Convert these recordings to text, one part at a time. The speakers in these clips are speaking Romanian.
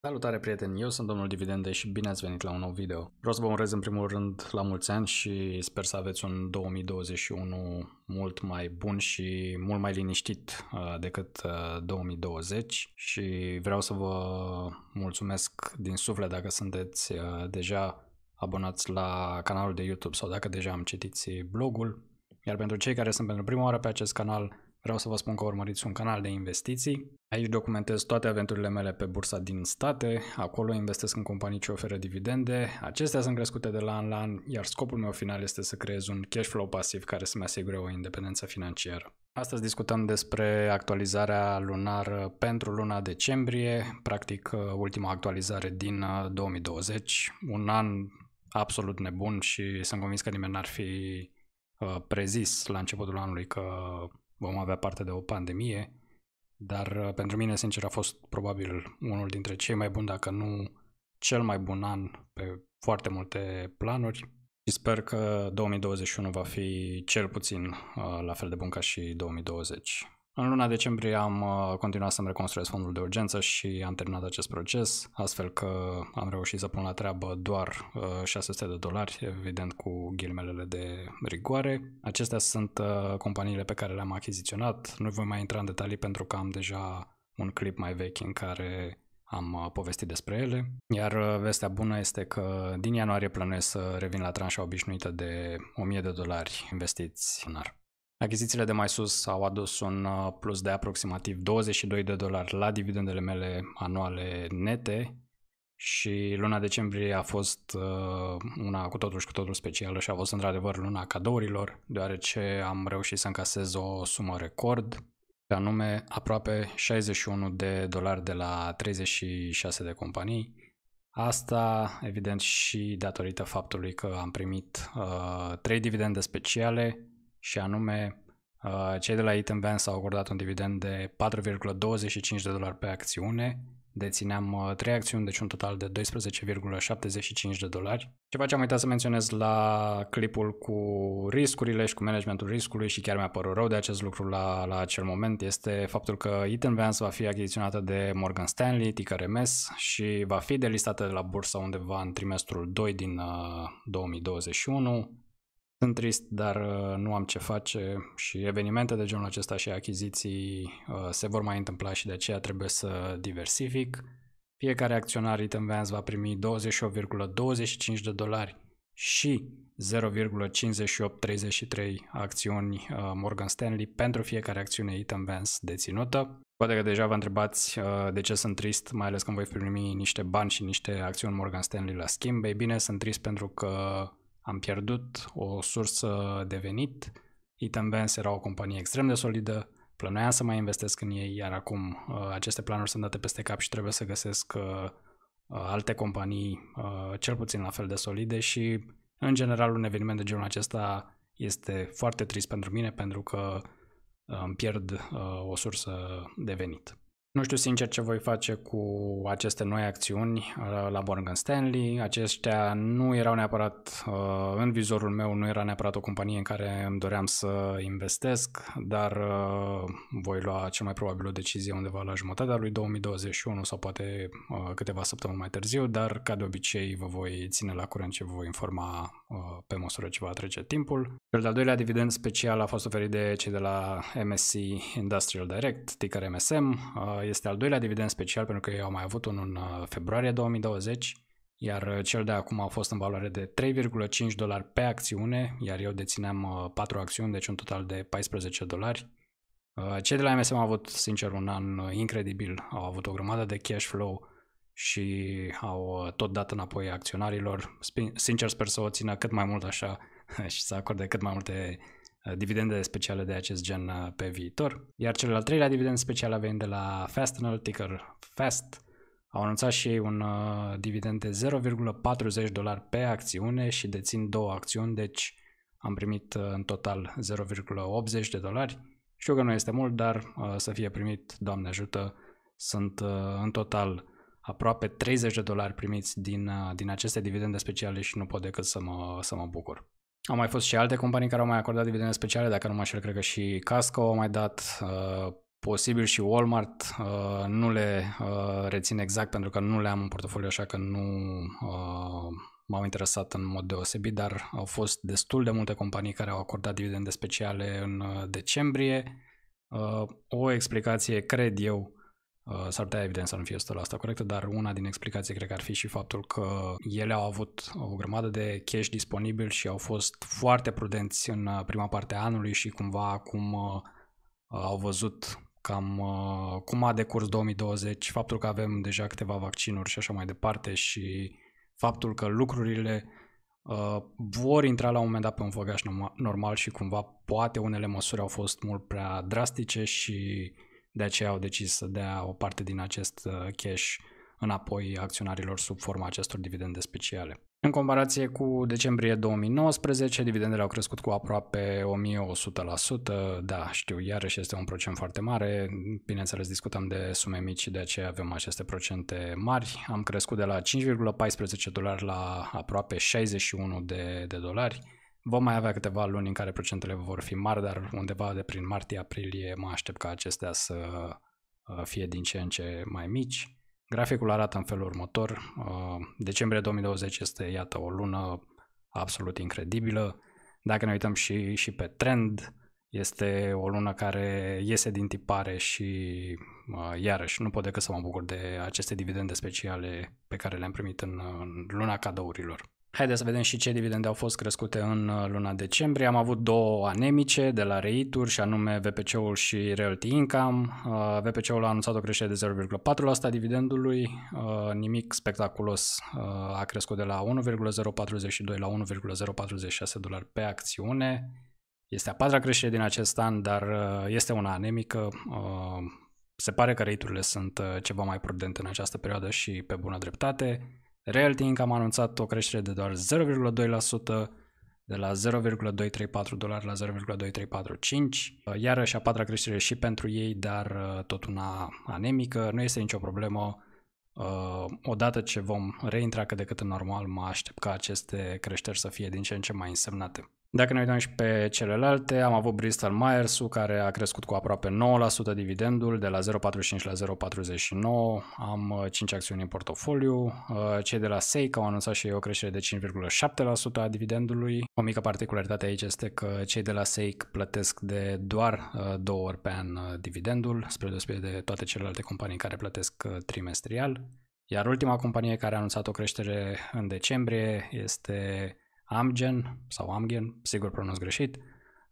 Salutare prieteni, eu sunt domnul Dividende și bine ați venit la un nou video. Vreau să vă urez în primul rând la mulți ani și sper să aveți un 2021 mult mai bun și mult mai liniștit uh, decât 2020 uh, și vreau să vă mulțumesc din suflet dacă sunteți uh, deja abonați la canalul de YouTube sau dacă deja am citit blogul. Iar pentru cei care sunt pentru prima oară pe acest canal, Vreau să vă spun că urmăriți un canal de investiții. Aici documentez toate aventurile mele pe bursa din state, acolo investesc în companii ce oferă dividende, acestea sunt crescute de la an la an, iar scopul meu final este să creez un cash flow pasiv care să-mi asigure o independență financiară. Astăzi discutăm despre actualizarea lunară pentru luna decembrie, practic uh, ultima actualizare din 2020, uh, un an absolut nebun și sunt convins că nimeni n-ar fi uh, prezis la începutul anului că vom avea parte de o pandemie, dar uh, pentru mine, sincer, a fost probabil unul dintre cei mai buni, dacă nu cel mai bun an pe foarte multe planuri și sper că 2021 va fi cel puțin uh, la fel de bun ca și 2020. În luna decembrie am uh, continuat să-mi reconstruiesc fondul de urgență și am terminat acest proces, astfel că am reușit să pun la treabă doar 600 uh, de dolari, evident cu ghilmelele de rigoare. Acestea sunt uh, companiile pe care le-am achiziționat. Nu voi mai intra în detalii pentru că am deja un clip mai vechi în care am povestit despre ele. Iar vestea bună este că din ianuarie plănuiesc să revin la tranșa obișnuită de 1000 de dolari investiți lunar. Achizițiile de mai sus au adus un uh, plus de aproximativ 22 de dolari la dividendele mele anuale nete și luna decembrie a fost uh, una cu totul și cu totul specială și a fost într-adevăr luna cadourilor, deoarece am reușit să încasez o sumă record, pe anume aproape 61 de dolari de la 36 de companii, Asta, evident, și datorită faptului că am primit uh, 3 dividende speciale, și anume uh, cei de la Eaton Vance au acordat un dividend de 4,25 de dolari pe acțiune, dețineam 3 uh, acțiuni, deci un total de 12,75 de dolari. Ceva ce am uitat să menționez la clipul cu riscurile și cu managementul riscului și chiar mi-a părut rău de acest lucru la, la acel moment este faptul că Eaton Vance va fi achiziționată de Morgan Stanley, ticker MS, și va fi delistată de la bursa undeva în trimestrul 2 din 2021 uh, sunt trist, dar uh, nu am ce face și evenimente de genul acesta și achiziții uh, se vor mai întâmpla și de aceea trebuie să diversific. Fiecare acționar Item Vans va primi 28,25 de dolari și 0,5833 acțiuni uh, Morgan Stanley pentru fiecare acțiune Item Vans deținută. Poate că deja vă întrebați de ce sunt trist, mai ales când voi primi niște bani și niște acțiuni Morgan Stanley la schimb. Ei bine, sunt trist pentru că am pierdut o sursă de venit, Item Vance era o companie extrem de solidă, plănuiam să mai investesc în ei, iar acum uh, aceste planuri sunt date peste cap și trebuie să găsesc uh, alte companii uh, cel puțin la fel de solide și, în general, un eveniment de genul acesta este foarte trist pentru mine pentru că îmi pierd o sursă de venit. Nu știu sincer ce voi face cu aceste noi acțiuni uh, la Morgan Stanley. Aceștia nu erau neapărat uh, în vizorul meu, nu era neapărat o companie în care îmi doream să investesc, dar uh, voi lua cel mai probabil o decizie undeva la jumătatea lui 2021 sau poate câteva săptămâni mai târziu, dar ca de obicei vă voi ține la curent ce vă voi informa Uh, pe măsură ce va trece timpul. Cel de-al doilea dividend special a fost oferit de cei de la MSC Industrial Direct, ticker MSM. Uh, este al doilea dividend special pentru că ei au mai avut unul în uh, februarie 2020, iar cel de acum a fost în valoare de 3,5 dolari pe acțiune, iar eu dețineam 4 acțiuni, deci un total de 14 dolari. Cei de la MSM au avut, sincer, un an incredibil. Au avut o grămadă de cash flow și au uh, tot dat înapoi acționarilor. Sincer sper să o țină cât mai mult așa și să acorde cât mai multe uh, dividende speciale de acest gen uh, pe viitor. Iar cel al treilea dividend special a venit de la Fastenal, ticker FAST. Au anunțat și ei un dividend de 0,40 dolari pe acțiune și dețin două acțiuni, deci am primit în total 0,80 de dolari. Știu că nu este mult, dar să fie primit, Doamne ajută, sunt în total aproape 30 de dolari primiți din, uh, din aceste dividende speciale și nu pot decât să mă, să mă bucur. Au mai fost și alte companii care au mai acordat dividende speciale, dacă nu mă înșel, cred că și Casco au mai dat, uh, posibil și Walmart, uh, nu le uh, rețin exact pentru că nu le am în portofoliu, așa că nu uh, m-au interesat în mod deosebit, dar au fost destul de multe companii care au acordat dividende speciale în uh, decembrie. Uh, o explicație, cred eu, Uh, s-ar putea, evident, să nu fie 100% corectă, dar una din explicații cred că ar fi și faptul că ele au avut o grămadă de cash disponibil și au fost foarte prudenți în uh, prima parte a anului și cumva acum uh, au văzut cam cum a decurs 2020, faptul că avem deja câteva vaccinuri și așa mai departe și faptul că lucrurile vor intra la un moment dat pe un făgaș normal și cumva poate unele măsuri au fost mult prea drastice și de aceea au decis să dea o parte din acest uh, cash înapoi acționarilor sub forma acestor dividende speciale. În comparație cu decembrie 2019, dividendele au crescut cu aproape 1100%, da, știu, iarăși este un procent foarte mare, bineînțeles discutăm de sume mici și de aceea avem aceste procente mari, am crescut de la 5,14 dolari la aproape 61 de, de dolari, Vom mai avea câteva luni în care procentele vor fi mari, dar undeva de prin martie-aprilie mă aștept ca acestea să uh, fie din ce în ce mai mici. Graficul arată în felul următor. Uh, decembrie 2020 este, iată, o lună absolut incredibilă. Dacă ne uităm și, și pe trend, este o lună care iese din tipare și uh, iarăși nu pot decât să mă bucur de aceste dividende speciale pe care le-am primit în, în luna cadourilor. Haideți să vedem și ce dividende au fost crescute în uh, luna decembrie. Am avut două anemice de la reituri și anume VPC-ul și Realty Income. Uh, VPC-ul a anunțat o creștere de 0,4% dividendului, uh, nimic spectaculos a crescut de la 1,042 la 1,046 dolari pe acțiune. Este a patra creștere din acest an, dar este una anemică. Se pare că reiturile sunt ceva mai prudente în această perioadă și pe bună dreptate. Realty Inc. am anunțat o creștere de doar 0,2%, de la 0,234 dolari la 0,2345. Iarăși a patra creștere și pentru ei, dar uh, tot una anemică. Nu este nicio problemă. Uh, odată ce vom reintra cât de cât în normal, mă aștept ca aceste creșteri să fie din ce în ce mai însemnate. Dacă ne uităm și pe celelalte, am avut Bristol Myers, care a crescut cu aproape 9% dividendul, de la 0,45 la 0,49, am 5 uh, acțiuni în portofoliu, uh, cei de la Seika au anunțat și ei o creștere de 5,7% a dividendului. O mică particularitate aici este că cei de la Seik plătesc de doar uh, două ori pe an dividendul, spre deosebire de toate celelalte companii care plătesc trimestrial. Iar ultima companie care a anunțat o creștere în decembrie este Amgen sau Amgen, sigur pronunț greșit.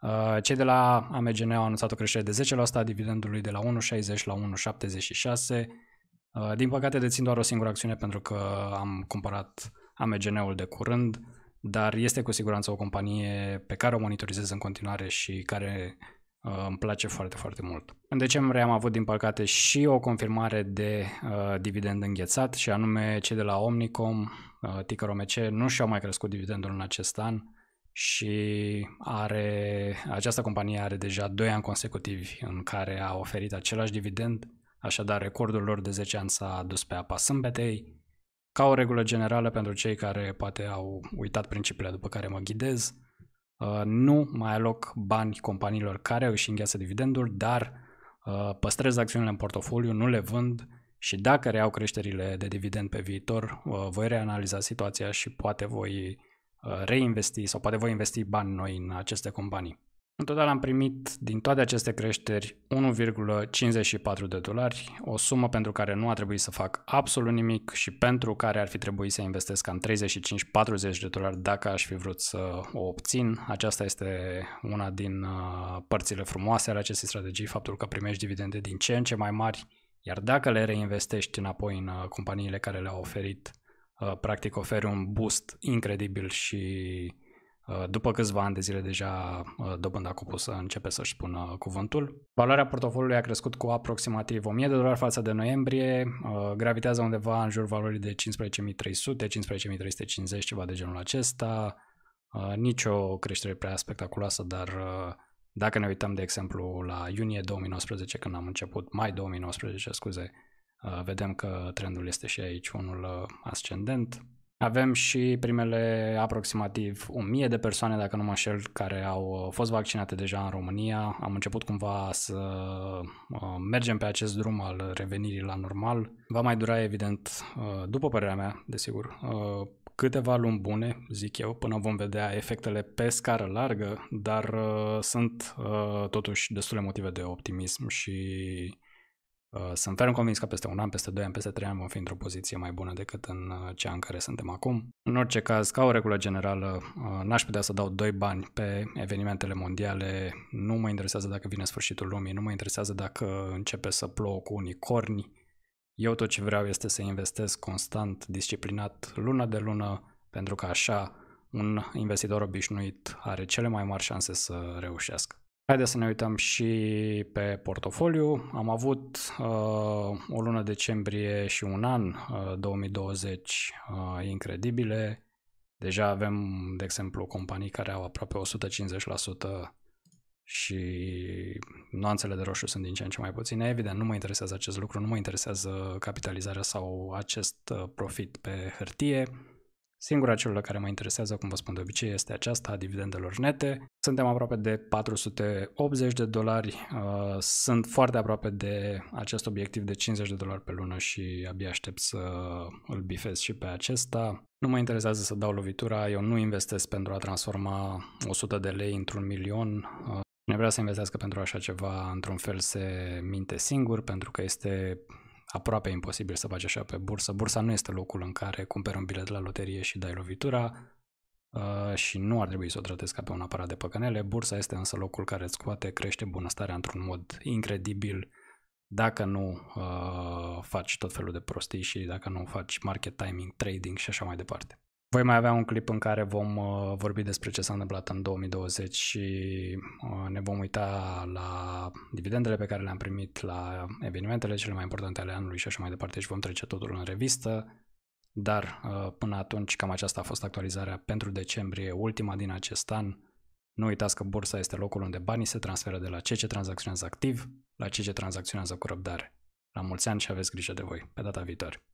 Uh, cei de la AMGN au anunțat o creștere de 10% a dividendului de la 1,60 la 1,76. Uh, din păcate dețin doar o singură acțiune pentru că am cumpărat AMGN-ul de curând, dar este cu siguranță o companie pe care o monitorizez în continuare și care Uh, îmi place foarte, foarte mult. În decembrie am avut, din păcate, și o confirmare de uh, dividend înghețat și anume cei de la Omnicom, uh, ticker OMC, nu și-au mai crescut dividendul în acest an și are, această companie are deja 2 ani consecutivi în care a oferit același dividend, așadar recordul lor de 10 ani s-a dus pe apa sâmbetei. Ca o regulă generală pentru cei care poate au uitat principiile după care mă ghidez, Uh, nu mai aloc bani companiilor care își îngheasă dividendul, dar uh, păstrez acțiunile în portofoliu, nu le vând și dacă reau creșterile de dividend pe viitor, uh, voi reanaliza situația și poate voi reinvesti sau poate voi investi bani noi în aceste companii. În total am primit din toate aceste creșteri 1,54 de dolari, o sumă pentru care nu a trebuit să fac absolut nimic și pentru care ar fi trebuit să investesc cam 35-40 de dolari dacă aș fi vrut să o obțin. Aceasta este una din uh, părțile frumoase ale acestei strategii, faptul că primești dividende din ce în ce mai mari, iar dacă le reinvestești înapoi în uh, companiile care le-au oferit, uh, practic oferi un boost incredibil și Uh, după câțiva ani de zile deja uh, dobânda compusă începe să-și spună cuvântul. Valoarea portofoliului a crescut cu aproximativ 1000 de dolari față de noiembrie, uh, gravitează undeva în jur valorii de 15.300, 15.350, ceva de genul acesta. Nici o creștere prea spectaculoasă, dar dacă ne uităm, de exemplu, la iunie 2019, când am început, mai 2019, scuze, vedem că trendul este și aici unul ascendent, avem și primele aproximativ 1000 de persoane, dacă nu mă înșel, care au uh, fost vaccinate deja în România. Am început cumva să uh, mergem pe acest drum al revenirii la normal. Va mai dura, evident, uh, după părerea mea, desigur, câteva luni bune, zic eu, până vom vedea efectele pe scară largă, dar sunt totuși destule motive de optimism și Uh, sunt ferm convins că peste un an, peste doi ani, peste trei ani vom fi într-o poziție mai bună decât în uh, cea în care suntem acum. În orice caz, ca o regulă generală, uh, n-aș putea să dau doi bani pe evenimentele mondiale, nu mă interesează dacă vine sfârșitul lumii, nu mă interesează dacă începe să plouă cu unicorni. Eu tot ce vreau este să investesc constant, disciplinat, lună de lună, pentru că așa un investitor obișnuit are cele mai mari șanse să reușească. Haideți să ne uităm și pe portofoliu. Am avut uh, o lună decembrie și un an uh, 2020 uh, incredibile. Deja avem, de exemplu, companii care au aproape 150% și nuanțele de roșu sunt din ce în ce mai puține. Evident, nu mă interesează acest lucru, nu mă interesează capitalizarea sau acest uh, profit pe hârtie Singura celulă care mă interesează, cum vă spun de obicei, este aceasta a dividendelor nete. Suntem aproape de 480 de dolari, uh, sunt foarte aproape de acest obiectiv de 50 de dolari pe lună și abia aștept să îl bifez și pe acesta. Nu mă interesează să dau lovitura, eu nu investesc pentru a transforma 100 de lei într-un milion. Cine uh, vrea să investească pentru așa ceva, într-un fel se minte singur, pentru că este aproape imposibil să faci așa pe bursă. Bursa nu este locul în care cumperi un bilet la loterie și dai lovitura uh, și nu ar trebui să o tratezi ca pe un aparat de păcănele. Bursa este însă locul care îți scoate, crește bunăstarea într-un mod incredibil dacă nu uh, faci tot felul de prostii și dacă nu faci market timing, trading și așa mai departe. Voi mai avea un clip în care vom uh, vorbi despre ce s-a întâmplat în 2020 și uh, ne vom uita la dividendele pe care le-am primit, la evenimentele cele mai importante ale anului și așa mai departe și vom trece totul în revistă. Dar uh, până atunci cam aceasta a fost actualizarea pentru decembrie, ultima din acest an. Nu uitați că bursa este locul unde banii se transferă de la ce ce tranzacționează activ la ce ce tranzacționează cu răbdare. La mulți ani și aveți grijă de voi. Pe data viitoare!